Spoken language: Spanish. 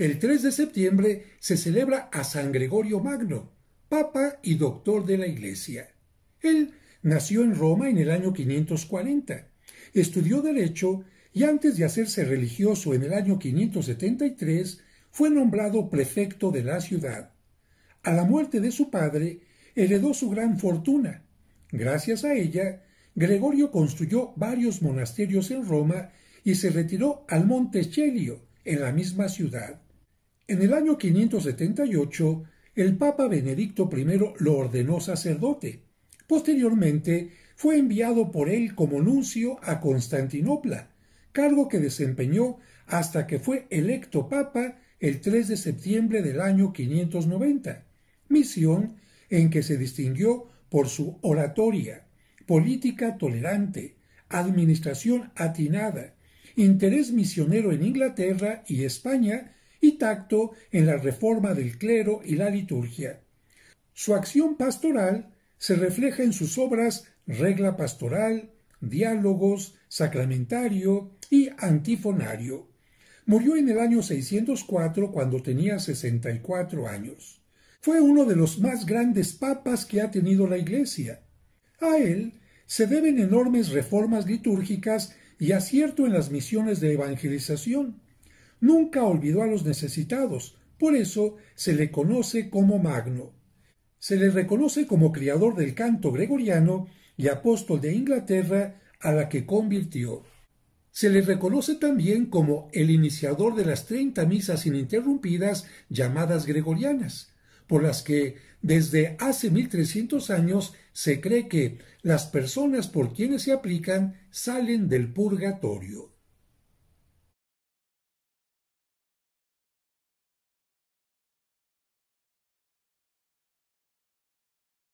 El 3 de septiembre se celebra a San Gregorio Magno, papa y doctor de la Iglesia. Él nació en Roma en el año 540, estudió derecho y antes de hacerse religioso en el año 573 fue nombrado prefecto de la ciudad. A la muerte de su padre heredó su gran fortuna. Gracias a ella, Gregorio construyó varios monasterios en Roma y se retiró al monte Celio, en la misma ciudad. En el año 578, el Papa Benedicto I lo ordenó sacerdote. Posteriormente, fue enviado por él como nuncio a Constantinopla, cargo que desempeñó hasta que fue electo Papa el 3 de septiembre del año 590, misión en que se distinguió por su oratoria, política tolerante, administración atinada, interés misionero en Inglaterra y España y tacto en la reforma del clero y la liturgia. Su acción pastoral se refleja en sus obras Regla Pastoral, Diálogos, Sacramentario y Antifonario. Murió en el año 604 cuando tenía 64 años. Fue uno de los más grandes papas que ha tenido la Iglesia. A él se deben enormes reformas litúrgicas y acierto en las misiones de evangelización nunca olvidó a los necesitados, por eso se le conoce como Magno. Se le reconoce como criador del canto gregoriano y apóstol de Inglaterra a la que convirtió. Se le reconoce también como el iniciador de las treinta misas ininterrumpidas llamadas gregorianas, por las que desde hace mil trescientos años se cree que las personas por quienes se aplican salen del purgatorio.